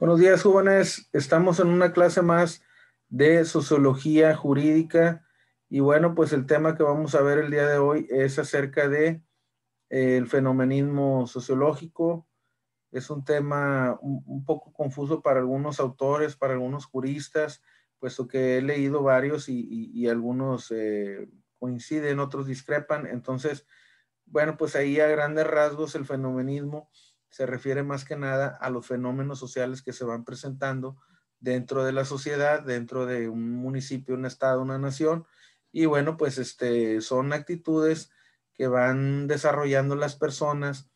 Buenos días, jóvenes. Estamos en una clase más de sociología jurídica y bueno, pues el tema que vamos a ver el día de hoy es acerca de eh, el fenomenismo sociológico. Es un tema un, poco confuso para algunos autores, para algunos juristas, puesto que he leído varios y, algunos eh, coinciden, otros discrepan. Entonces, bueno, pues ahí a grandes rasgos el fenomenismo se refiere más que nada a los fenómenos sociales que se van presentando dentro de la sociedad, dentro de un municipio, un estado, una nación. Y bueno, pues este, son actitudes que van desarrollando las personas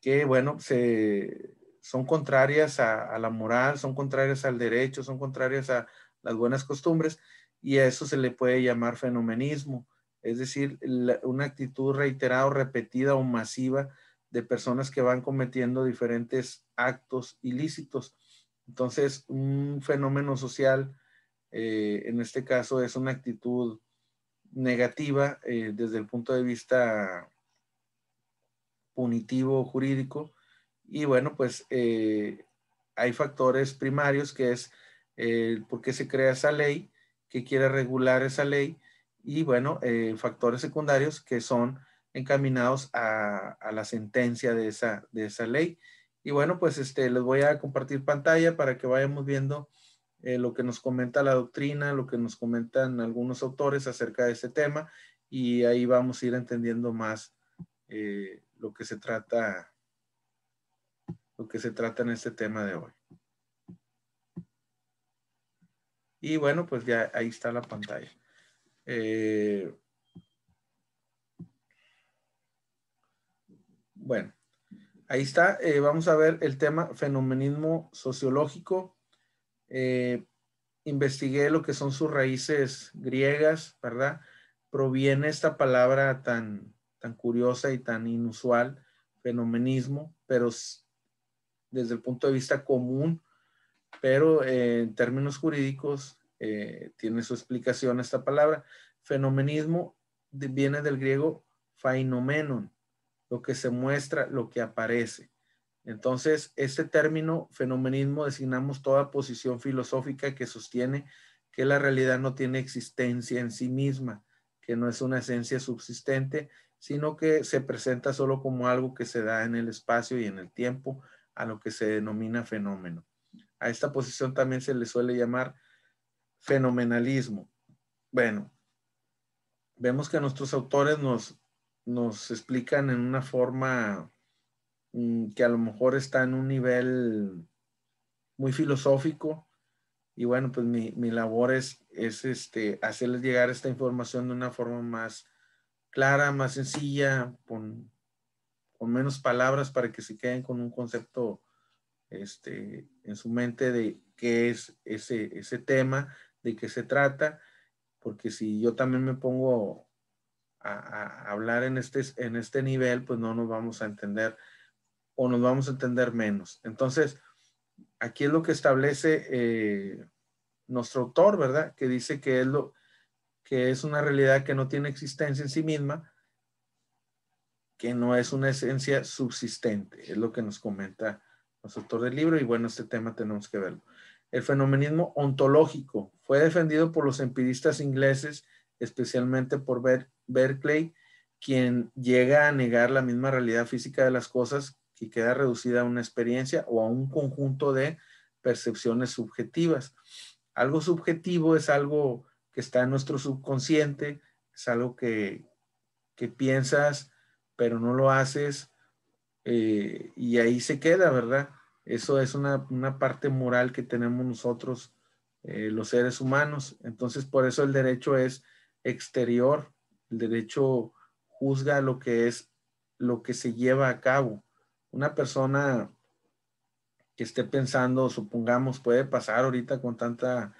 que, bueno, se, son contrarias a, la moral, son contrarias al derecho, son contrarias a las buenas costumbres y a eso se le puede llamar fenomenismo, es decir, una actitud reiterada o repetida o masiva de personas que van cometiendo diferentes actos ilícitos. Entonces, un fenómeno social, eh, en este caso, es una actitud negativa eh, desde el punto de vista punitivo jurídico. Y bueno, pues eh, hay factores primarios que es por qué se crea esa ley, que quiere regular esa ley, y bueno, factores secundarios que son encaminados a, la sentencia de esa, de esa ley. Y bueno, pues este, les voy a compartir pantalla para que vayamos viendo eh, lo que nos comenta la doctrina, lo que nos comentan algunos autores acerca de este tema y ahí vamos a ir entendiendo más eh, lo que se trata, lo que se trata en este tema de hoy. Y bueno, pues ya ahí está la pantalla. Eh, Bueno, ahí está. Eh, vamos a ver el tema fenomenismo sociológico. Eh, investigué lo que son sus raíces griegas, ¿verdad? Proviene esta palabra tan, curiosa y tan inusual, fenomenismo, pero desde el punto de vista común, pero eh, en términos jurídicos tiene su explicación esta palabra. Fenomenismo viene del griego phainomenon, lo que se muestra, lo que aparece. Entonces, este término fenomenismo designamos toda posición filosófica que sostiene que la realidad no tiene existencia en sí misma, que no es una esencia subsistente, sino que se presenta solo como algo que se da en el espacio y en el tiempo, a lo que se denomina fenómeno. A esta posición también se le suele llamar fenomenalismo. Bueno, vemos que nuestros autores nos nos explican en una forma mm, que a lo mejor está en un nivel muy filosófico y bueno, pues mi, mi labor es, es este, hacerles llegar esta información de una forma más clara, más sencilla, con, con menos palabras para que se queden con un concepto este, en su mente de qué es ese, ese tema, de qué se trata, porque si yo también me pongo a, hablar en este, en este nivel, pues no nos vamos a entender o nos vamos a entender menos. Entonces, aquí es lo que establece eh, nuestro autor, ¿verdad? Que dice que es, lo, que es una realidad que no tiene existencia en sí misma, que no es una esencia subsistente, es lo que nos comenta nuestro autor del libro y bueno, este tema tenemos que verlo. El fenomenismo ontológico fue defendido por los empiristas ingleses, especialmente por ver Berkeley quien llega a negar la misma realidad física de las cosas y queda reducida a una experiencia o a un conjunto de percepciones subjetivas. Algo subjetivo es algo que está en nuestro subconsciente, es algo que, piensas, pero no lo haces, eh, y ahí se queda, ¿verdad? Eso es una, parte moral que tenemos nosotros, eh, los seres humanos. Entonces, por eso el derecho es exterior el derecho juzga lo que es lo que se lleva a cabo. Una persona que esté pensando, supongamos, puede pasar ahorita con tanta,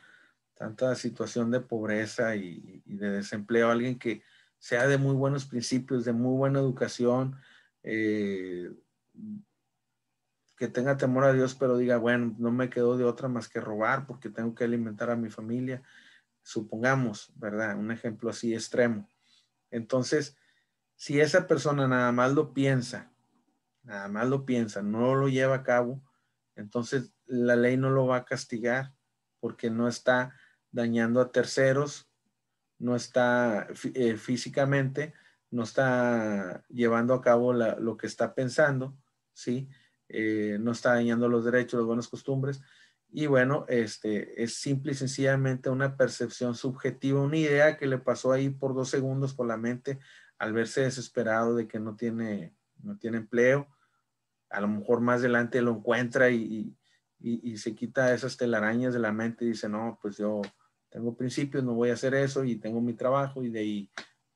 tanta situación de pobreza y, de desempleo, alguien que sea de muy buenos principios, de muy buena educación, eh, que tenga temor a Dios, pero diga, bueno, no me quedo de otra más que robar porque tengo que alimentar a mi familia. Supongamos, ¿verdad? Un ejemplo así extremo. Entonces, si esa persona nada más lo piensa, nada más lo piensa, no lo lleva a cabo, entonces la ley no lo va a castigar porque no está dañando a terceros, no está eh, físicamente, no está llevando a cabo lo que está pensando, ¿sí? Eh, no está dañando los derechos, las buenas costumbres. Y bueno, este, es simple y sencillamente una percepción subjetiva, una idea que le pasó ahí por dos segundos por la mente al verse desesperado de que no tiene, no tiene empleo. A lo mejor más adelante lo encuentra y, se quita esas telarañas de la mente y dice, no, pues yo tengo principios, no voy a hacer eso y tengo mi trabajo y de ahí,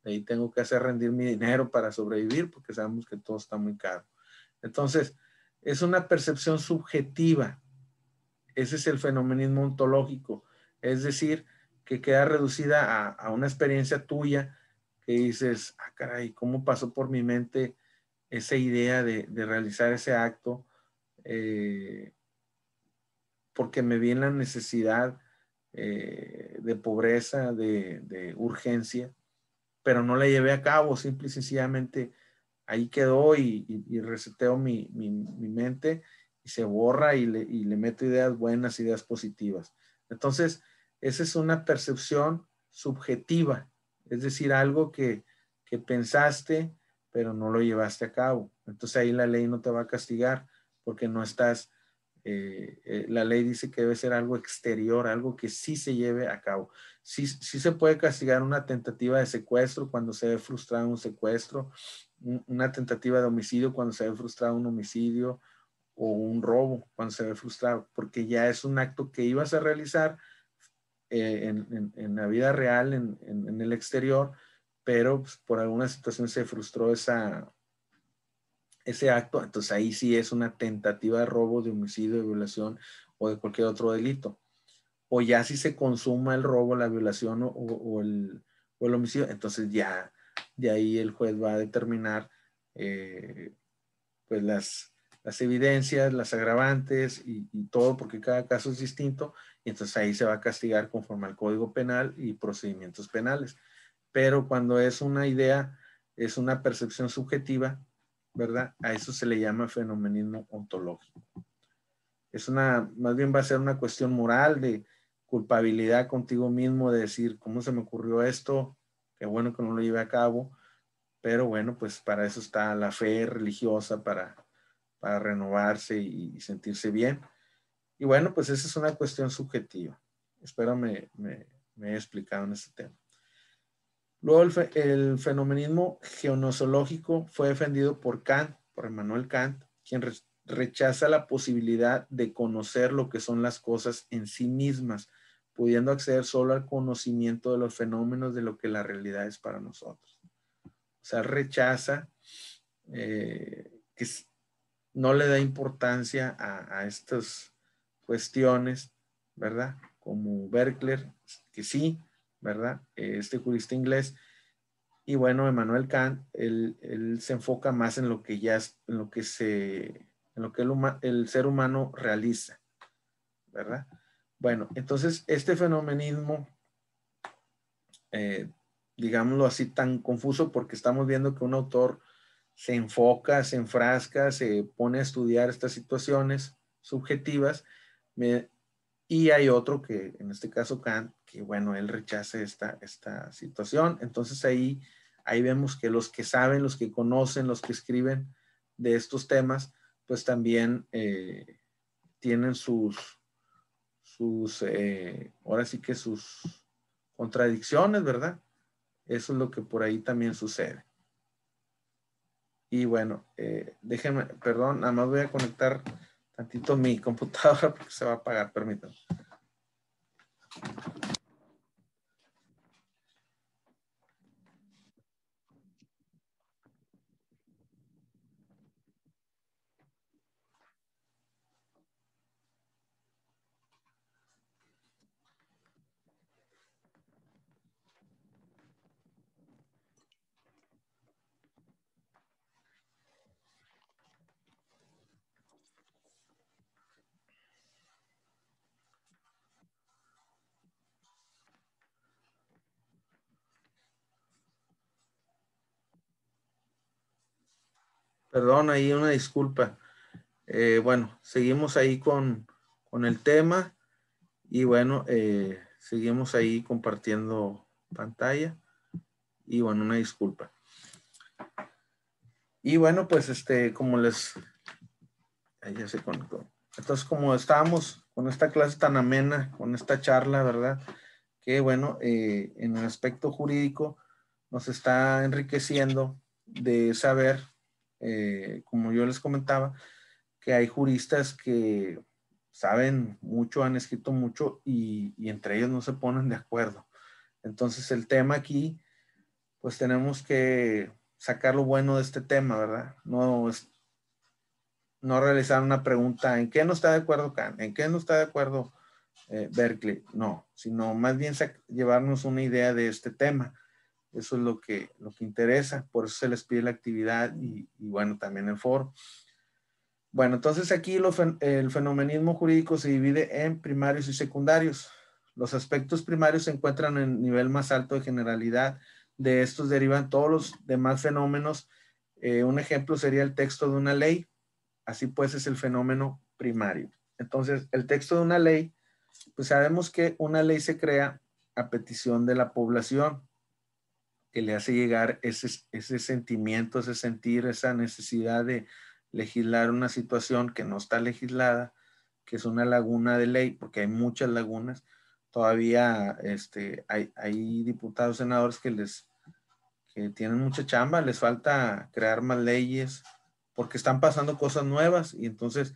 de ahí tengo que hacer rendir mi dinero para sobrevivir porque sabemos que todo está muy caro. Entonces, es una percepción subjetiva ese es el fenomenismo ontológico, es decir, que queda reducida a, una experiencia tuya que dices, ah, caray, ¿cómo pasó por mi mente esa idea de, realizar ese acto? Eh, porque me vi en la necesidad eh, de pobreza, de, urgencia, pero no la llevé a cabo, simple y sencillamente ahí quedó y, y, reseteo mi, mi, mi, mente y se borra y le, y meto ideas buenas, ideas positivas. Entonces, esa es una percepción subjetiva, es decir, algo que, pensaste, pero no lo llevaste a cabo. Entonces ahí la ley no te va a castigar porque no estás, eh, eh, la ley dice que debe ser algo exterior, algo que sí se lleve a cabo. Sí, se puede castigar una tentativa de secuestro cuando se ve frustrado un secuestro, una tentativa de homicidio cuando se ve frustrado un homicidio, o un robo cuando se ve frustrado, porque ya es un acto que ibas a realizar eh, en, la vida real, en, el exterior, pero pues, por alguna situación se frustró esa, ese acto, entonces ahí sí es una tentativa de robo, de homicidio, de violación o de cualquier otro delito. O ya si se consuma el robo, la violación o, el, homicidio, entonces ya de ahí el juez va a determinar eh, pues las, las evidencias, las agravantes y, todo, porque cada caso es distinto, y entonces ahí se va a castigar conforme al Código Penal y procedimientos penales. Pero cuando es una idea, es una percepción subjetiva, ¿verdad? A eso se le llama fenomenismo ontológico. Es una, más bien va a ser una cuestión moral de culpabilidad contigo mismo, de decir, ¿cómo se me ocurrió esto? Qué bueno que no lo lleve a cabo. Pero bueno, pues para eso está la fe religiosa, para para renovarse y, sentirse bien. Y bueno, pues esa es una cuestión subjetiva. Espero me, he explicado en este tema. Luego el, fenomenismo geonosológico fue defendido por Kant, por Emmanuel Kant, quien rechaza la posibilidad de conocer lo que son las cosas en sí mismas, pudiendo acceder solo al conocimiento de los fenómenos de lo que la realidad es para nosotros. O sea, rechaza eh, que no le da importancia a, estas cuestiones, ¿verdad? Como Berkeley, que sí, ¿verdad? Este jurista inglés. Y bueno, Emmanuel Kant, él, se enfoca más en lo que ya, en lo que se, en lo que el, ser humano realiza, ¿verdad? Bueno, entonces este fenomenismo, eh, digámoslo así, tan confuso porque estamos viendo que un autor se enfoca, se enfrasca, se pone a estudiar estas situaciones subjetivas. y hay otro que, en este caso Kant, que bueno, él rechaza esta, esta situación. Entonces ahí, ahí vemos que los que saben, los que conocen, los que escriben de estos temas, pues también eh, tienen sus, sus eh, ahora sí que sus contradicciones, ¿verdad? Eso es lo que por ahí también sucede. Y bueno, eh, déjenme, perdón, nada más voy a conectar tantito mi computadora porque se va a apagar, permítanme. Perdón, ahí una disculpa. Eh, bueno, seguimos ahí con, con, el tema y bueno, eh, seguimos ahí compartiendo pantalla y bueno, una disculpa. Y bueno, pues este, como les... ya se conectó. Entonces, como estábamos con esta clase tan amena, con esta charla, ¿verdad? Que bueno, eh, en el aspecto jurídico nos está enriqueciendo de saber eh, como yo les comentaba, que hay juristas que saben mucho, han escrito mucho y, entre ellos no se ponen de acuerdo. Entonces el tema aquí, pues tenemos que sacar lo bueno de este tema, ¿verdad? No, no realizar una pregunta, ¿en qué no está de acuerdo ¿En qué no está de acuerdo eh, Berkeley? No, sino más bien llevarnos una idea de este tema. Eso es lo que, lo que interesa, por eso se les pide la actividad y, bueno, también el foro. Bueno, entonces aquí el fenomenismo jurídico se divide en primarios y secundarios. Los aspectos primarios se encuentran en nivel más alto de generalidad. De estos derivan todos los demás fenómenos. Eh, un ejemplo sería el texto de una ley. Así pues es el fenómeno primario. Entonces, el texto de una ley, pues sabemos que una ley se crea a petición de la población que le hace llegar ese, sentimiento, ese sentir, esa necesidad de legislar una situación que no está legislada, que es una laguna de ley, porque hay muchas lagunas. Todavía este, hay, hay diputados, senadores que les tienen mucha chamba, les falta crear más leyes, porque están pasando cosas nuevas y entonces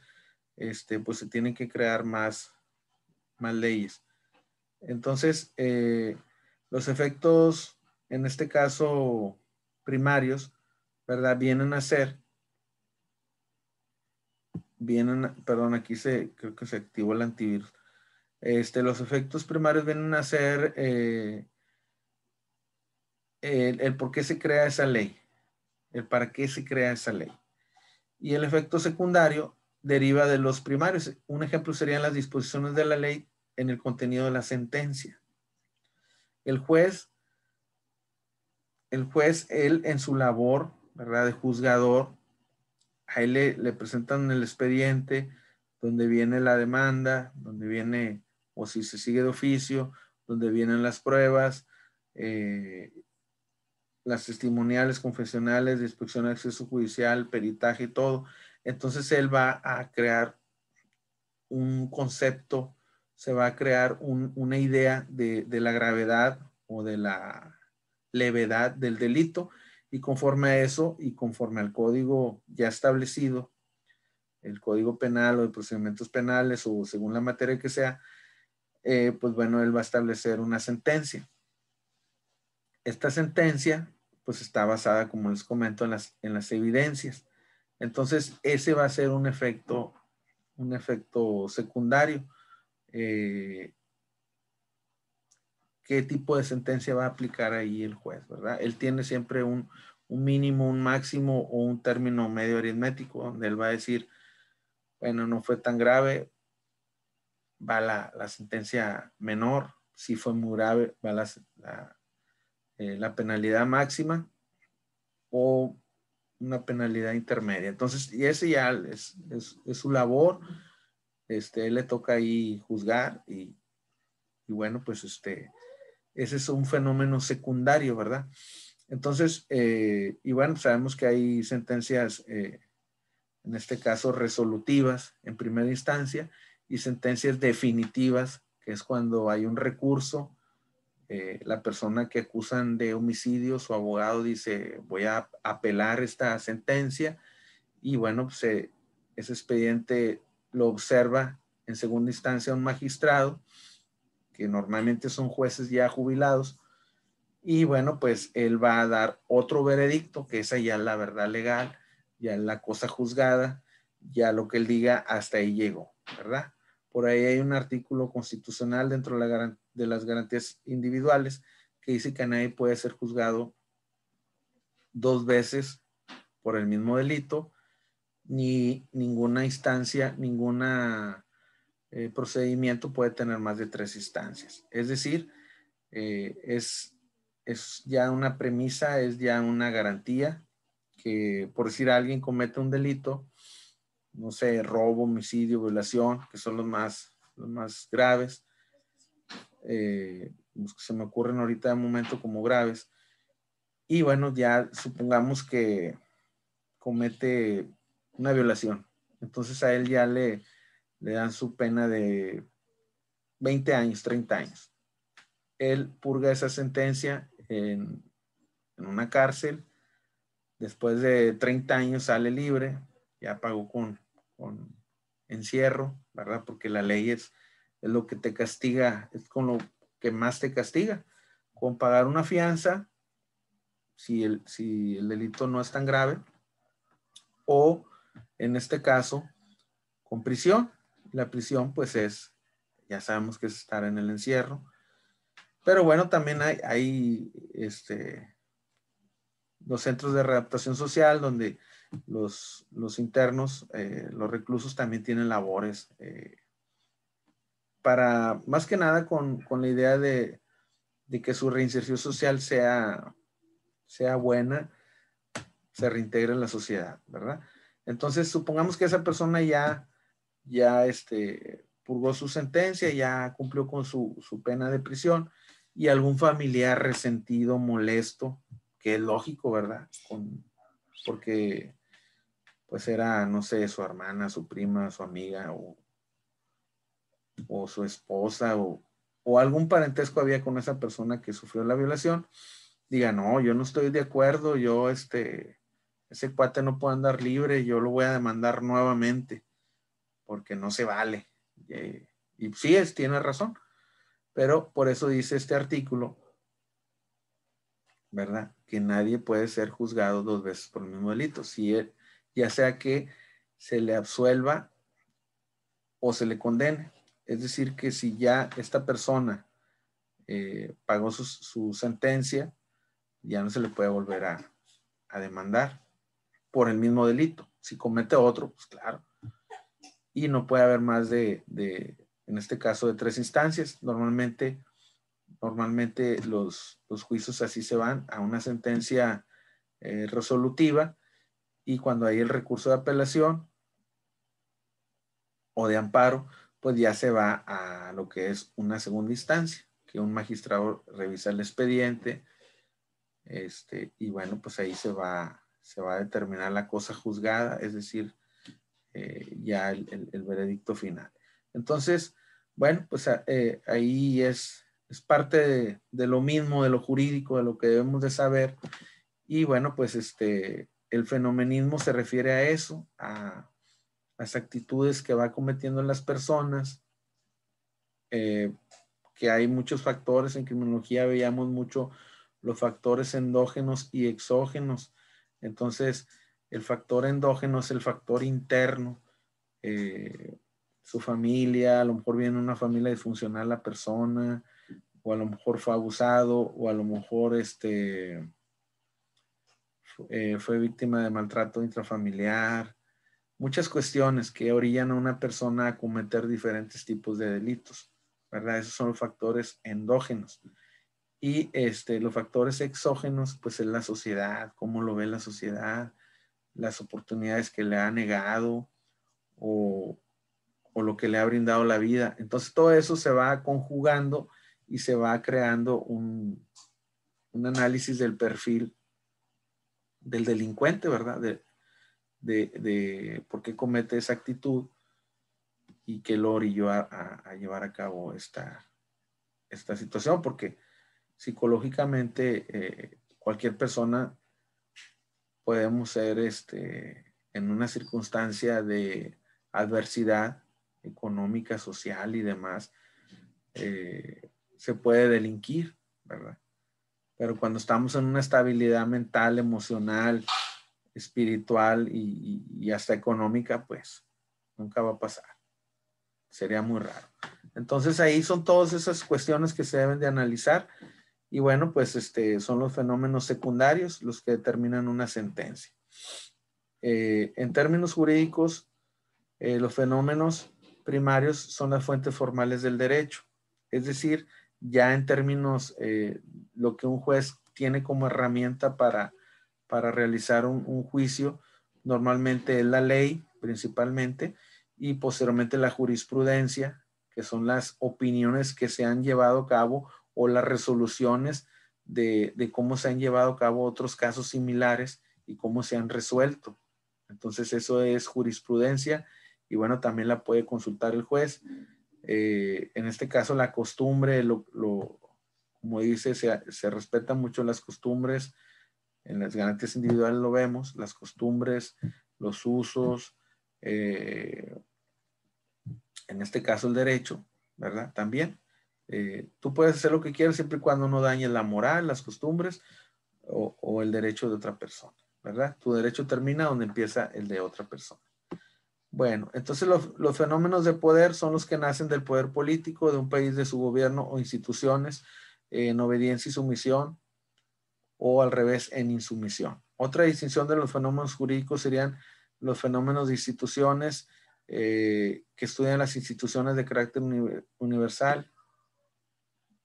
este, pues se tienen que crear más, más leyes. Entonces, eh, los efectos en este caso primarios, ¿verdad? Vienen a ser, vienen, perdón, aquí se, creo que se activó el antivirus. Este, los efectos primarios vienen a ser eh, el por qué se crea esa ley, el para qué se crea esa ley. Y el efecto secundario deriva de los primarios. Un ejemplo serían las disposiciones de la ley en el contenido de la sentencia. El juez el juez, él en su labor, ¿verdad? De juzgador, a le, le presentan el expediente, donde viene la demanda, donde viene, o si se sigue de oficio, donde vienen las pruebas, eh, las testimoniales, confesionales, de inspección de acceso judicial, peritaje y todo. Entonces él va a crear un concepto, se va a crear una idea de, la gravedad o de la levedad del delito y conforme a eso y conforme al código ya establecido, el código penal o de procedimientos penales o según la materia que sea, eh, pues bueno, él va a establecer una sentencia. Esta sentencia pues está basada, como les comento, en las, en las evidencias. Entonces, ese va a ser un efecto, un efecto secundario. Eh, qué tipo de sentencia va a aplicar ahí el juez, ¿verdad? Él tiene siempre un, un mínimo, un máximo o un término medio aritmético, donde él va a decir, bueno, no fue tan grave, va la, la sentencia menor, si fue muy grave, va la, eh, la, penalidad máxima o una penalidad intermedia. Entonces, y ese ya es, es, es su labor, este, él le toca ahí juzgar y, y bueno, pues este, ese es un fenómeno secundario, ¿verdad? Entonces, eh, y bueno, sabemos que hay sentencias, eh, en este caso, resolutivas en primera instancia y sentencias definitivas, que es cuando hay un recurso, eh, la persona que acusan de homicidio, su abogado dice, voy a apelar esta sentencia y bueno, pues, ese expediente lo observa en segunda instancia un magistrado que normalmente son jueces ya jubilados. Y bueno, pues él va a dar otro veredicto, que esa ya la verdad legal, ya la cosa juzgada, ya lo que él diga, hasta ahí llegó, ¿verdad? Por ahí hay un artículo constitucional dentro de, de las garantías individuales que dice que nadie puede ser juzgado dos veces por el mismo delito, ni ninguna instancia, ninguna eh, procedimiento puede tener más de tres instancias. Es decir, eh, es, es ya una premisa, es ya una garantía que por decir alguien comete un delito, no sé, robo, homicidio, violación, que son los más, los más graves, eh, los que se me ocurren ahorita de momento como graves. Y bueno, ya supongamos que comete una violación. Entonces a él ya le, le dan su pena de 20 años, 30 años. Él purga esa sentencia en, una cárcel. Después de 30 años sale libre, ya pagó con, encierro, ¿verdad? Porque la ley es, es lo que te castiga, es con lo que más te castiga, con pagar una fianza, si el, si el delito no es tan grave, o en este caso, con prisión. La prisión, pues es, ya sabemos que es estar en el encierro. Pero bueno, también hay, este, los centros de readaptación social donde los, los internos, eh, los reclusos también tienen labores eh, para, más que nada, con, la idea de, que su reinserción social sea, sea buena, se reintegre en la sociedad, ¿verdad? Entonces, supongamos que esa persona ya ya este, purgó su sentencia, ya cumplió con su, su pena de prisión y algún familiar resentido, molesto, que es lógico, ¿verdad? porque pues era, no sé, su hermana, su prima, su amiga o, su esposa o, o, algún parentesco había con esa persona que sufrió la violación, diga, no, yo no estoy de acuerdo, yo este, ese cuate no puede andar libre, yo lo voy a demandar nuevamente porque no se vale. Eh, y sí, es, tiene razón, pero por eso dice este artículo, ¿verdad? Que nadie puede ser juzgado dos veces por el mismo delito, si ya sea que se le absuelva o se le condene. Es decir, que si ya esta persona eh, pagó su, sentencia, ya no se le puede volver a demandar por el mismo delito. Si comete otro, pues claro, y no puede haber más de, en este caso, de tres instancias. Normalmente, normalmente los, juicios así se van a una sentencia eh, resolutiva y cuando hay el recurso de apelación o de amparo, pues ya se va a lo que es una segunda instancia, que un magistrado revisa el expediente, este, y bueno, pues ahí se va, se va a determinar la cosa juzgada, es decir, eh, ya el, veredicto final. Entonces, bueno, pues ah, eh, ahí es, es parte de, lo mismo, de lo jurídico, de lo que debemos de saber. Y bueno, pues este, el fenomenismo se refiere a eso, a las actitudes que va cometiendo las personas, eh, que hay muchos factores, en criminología veíamos mucho los factores endógenos y exógenos. Entonces, el factor endógeno es el factor interno. Eh, su familia, a lo mejor viene una familia disfuncional la persona, o a lo mejor fue abusado, o a lo mejor este, eh, fue víctima de maltrato intrafamiliar. Muchas cuestiones que orillan a una persona a cometer diferentes tipos de delitos, ¿verdad? Esos son los factores endógenos. Y este, los factores exógenos, pues es la sociedad, cómo lo ve la sociedad, las oportunidades que le ha negado o, lo que le ha brindado la vida. Entonces todo eso se va conjugando y se va creando un, análisis del perfil del delincuente, ¿verdad? De, por qué comete esa actitud y qué lo orilló a, llevar a cabo esta, esta situación, porque psicológicamente eh, cualquier persona podemos ser este, en una circunstancia de adversidad económica, social y demás, eh, se puede delinquir, ¿verdad? Pero cuando estamos en una estabilidad mental, emocional, espiritual y, y hasta económica, pues nunca va a pasar. Sería muy raro. Entonces ahí son todas esas cuestiones que se deben de analizar y bueno, pues este, son los fenómenos secundarios los que determinan una sentencia. Eh, en términos jurídicos, eh, los fenómenos primarios son las fuentes formales del derecho. Es decir, ya en términos eh, lo que un juez tiene como herramienta para, realizar un, un juicio, normalmente es la ley principalmente y posteriormente la jurisprudencia, que son las opiniones que se han llevado a cabo o las resoluciones de, cómo se han llevado a cabo otros casos similares y cómo se han resuelto. Entonces eso es jurisprudencia y bueno, también la puede consultar el juez. Eh, en este caso la costumbre, lo, como dice, se, respetan mucho las costumbres, en las garantías individuales lo vemos, las costumbres, los usos, eh, en este caso el derecho, ¿verdad? También. Eh, tú puedes hacer lo que quieras siempre y cuando no dañe la moral, las costumbres o, el derecho de otra persona, ¿verdad? Tu derecho termina donde empieza el de otra persona. Bueno, entonces los, fenómenos de poder son los que nacen del poder político de un país, de su gobierno o instituciones en obediencia y sumisión o al revés en insumisión. Otra distinción de los fenómenos jurídicos serían los fenómenos de instituciones eh, que estudian las instituciones de carácter universal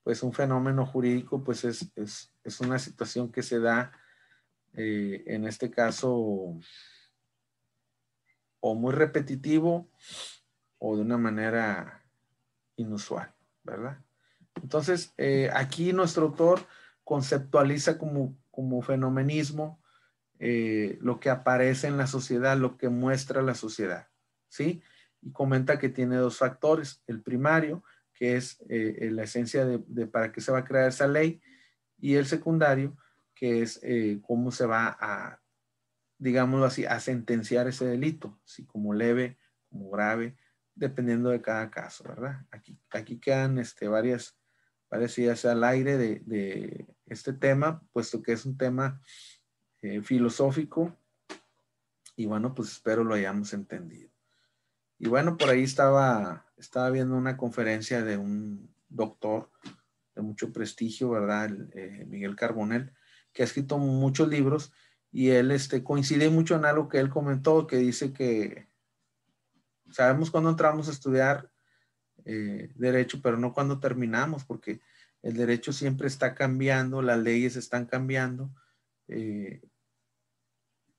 pues un fenómeno jurídico pues es, una situación que se da eh, en este caso o muy repetitivo o de una manera inusual, ¿verdad? Entonces, eh, aquí nuestro autor conceptualiza como, fenomenismo eh, lo que aparece en la sociedad, lo que muestra la sociedad, ¿sí? Y comenta que tiene dos factores, el primario, que es eh, eh, la esencia de, para qué se va a crear esa ley, y el secundario, que es eh, cómo se va a, digámoslo así, a sentenciar ese delito, si como leve, como grave, dependiendo de cada caso, ¿verdad? Aquí, aquí quedan este, varias, parecidas al aire de, este tema, puesto que es un tema filosófico, y bueno, pues espero lo hayamos entendido. Y bueno, por ahí estaba, estaba viendo una conferencia de un doctor de mucho prestigio, ¿verdad? Eh, Miguel Carbonel, que ha escrito muchos libros y él este, coincide mucho en algo que él comentó, que dice que sabemos cuando entramos a estudiar eh, derecho, pero no cuando terminamos, porque el derecho siempre está cambiando, las leyes están cambiando. Eh,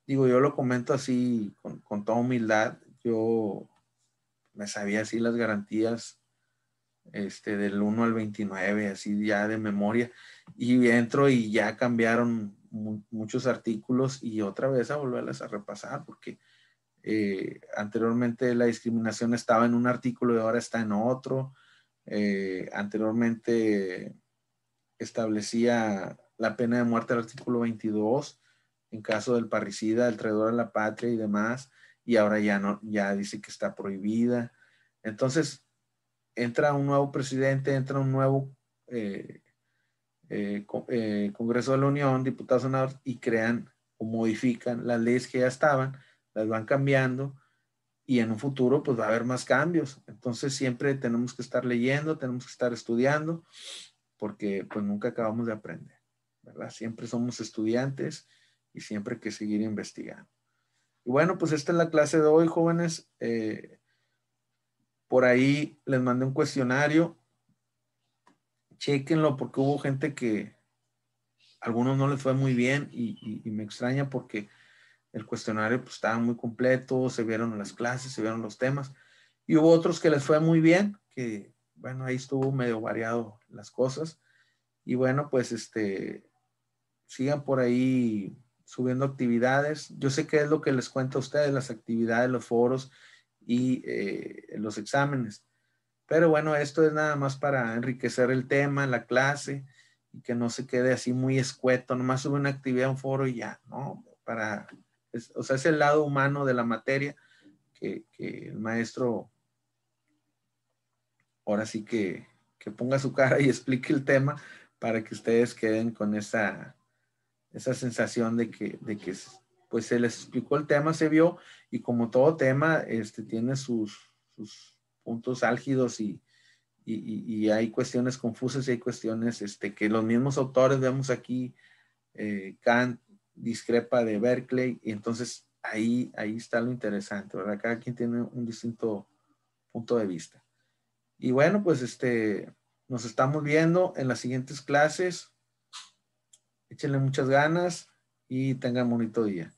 digo, yo lo comento así con, con toda humildad. Yo me sabía así las garantías este, del 1 al 29, así ya de memoria. Y entro y ya cambiaron muchos artículos y otra vez a volverlas a repasar porque eh, anteriormente la discriminación estaba en un artículo y ahora está en otro. Eh, anteriormente establecía la pena de muerte el artículo 22 en caso del parricida, el traidor a la patria y demás y ahora ya no, ya dice que está prohibida. Entonces, entra un nuevo presidente, entra un nuevo eh, eh, eh, Congreso de la Unión, diputados, senadores, y crean o modifican las leyes que ya estaban, las van cambiando y en un futuro pues va a haber más cambios. Entonces siempre tenemos que estar leyendo, tenemos que estar estudiando, porque pues nunca acabamos de aprender, ¿verdad? Siempre somos estudiantes y siempre hay que seguir investigando. Y bueno, pues esta es la clase de hoy, jóvenes. Eh, por ahí les mandé un cuestionario. Chequenlo porque hubo gente que algunos no les fue muy bien y, me extraña porque el cuestionario pues, estaba muy completo, se vieron las clases, se vieron los temas. Y hubo otros que les fue muy bien, que bueno, ahí estuvo medio variado las cosas. Y bueno, pues este, sigan por ahí subiendo actividades. Yo sé que es lo que les cuento a ustedes, las actividades, los foros y eh, los exámenes. Pero bueno, esto es nada más para enriquecer el tema, la clase, y que no se quede así muy escueto, nomás sube una actividad, un foro y ya, ¿no? Para, o sea, es el lado humano de la materia que, que el maestro ahora sí que, que ponga su cara y explique el tema para que ustedes queden con esa esa sensación de que, de que pues se les explicó el tema, se vio, y como todo tema, este, tiene sus, sus puntos álgidos y, y, hay cuestiones confusas y hay cuestiones este, que los mismos autores vemos aquí, eh, Kant discrepa de Berkeley, y entonces ahí, ahí está lo interesante, ¿verdad? Cada quien tiene un distinto punto de vista. Y bueno, pues este, nos estamos viendo en las siguientes clases. Échenle muchas ganas y tengan bonito día.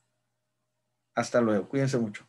Hasta luego. Cuídense mucho.